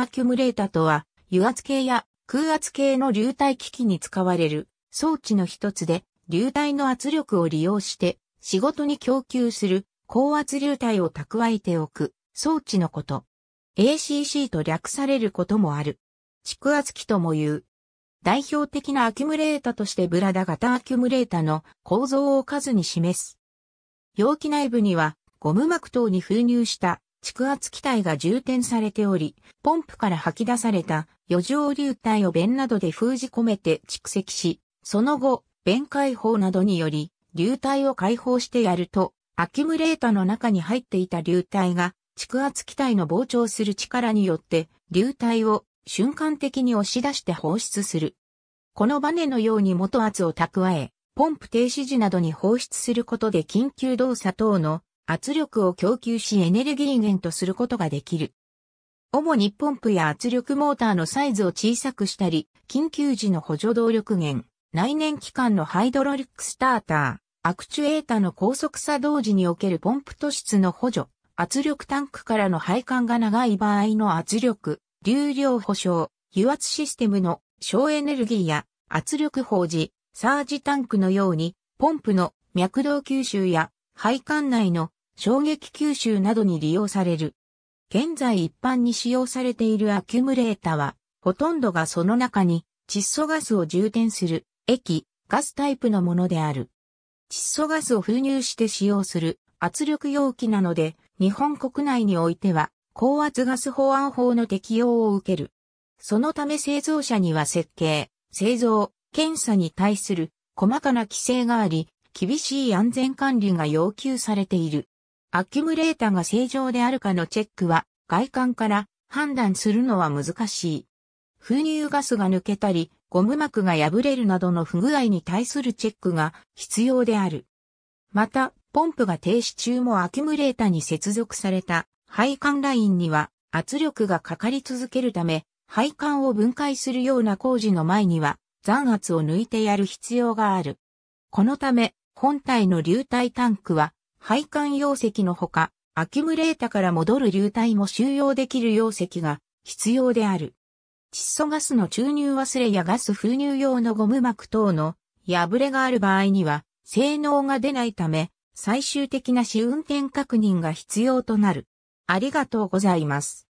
アキュムレータとは、油圧計や空圧計の流体機器に使われる装置の一つで、流体の圧力を利用して仕事に供給する高圧流体を蓄えておく装置のこと。ACC と略されることもある。蓄圧器とも言う。代表的なアキュムレータとしてブラダ型アキュムレータの構造を数に示す。容器内部にはゴム膜等に封入した蓄圧気体が充填されており、ポンプから吐き出された余剰流体を弁などで封じ込めて蓄積し、その後、弁解放などにより、流体を解放してやると、アキュムレータの中に入っていた流体が、蓄圧気体の膨張する力によって、流体を瞬間的に押し出して放出する。このバネのように元圧を蓄え、ポンプ停止時などに放出することで緊急動作等の圧力を供給しエネルギー源とすることができる。主にポンプや圧力モーターのサイズを小さくしたり、緊急時の補助動力源、内燃機関のハイドロリックスターター、アクチュエータの高速作動時におけるポンプ突出の補助、圧力タンクからの配管が長い場合の圧力、流量保証、油圧システムの省エネルギーや圧力法時、サージタンクのように、ポンプの脈動吸収や配管内の衝撃吸収などに利用される。現在一般に使用されているアキュムレータは、ほとんどがその中に窒素ガスを充填する液、ガスタイプのものである。窒素ガスを封入して使用する圧力容器なので、日本国内においては、高圧ガス法案法の適用を受ける。そのため製造者には設計、製造、検査に対する細かな規制があり、厳しい安全管理が要求されている。アキュムレータが正常であるかのチェックは外観から判断するのは難しい。封入ガスが抜けたり、ゴム膜が破れるなどの不具合に対するチェックが必要である。また、ポンプが停止中もアキュムレータに接続された配管ラインには圧力がかかり続けるため、配管を分解するような工事の前には残圧を抜いてやる必要がある。このため、本体の流体タンクは、配管容積のほか、アキュムレータから戻る流体も収容できる容積が必要である。窒素ガスの注入忘れやガス封入用のゴム膜等の破れがある場合には、性能が出ないため、最終的な試運転確認が必要となる。ありがとうございます。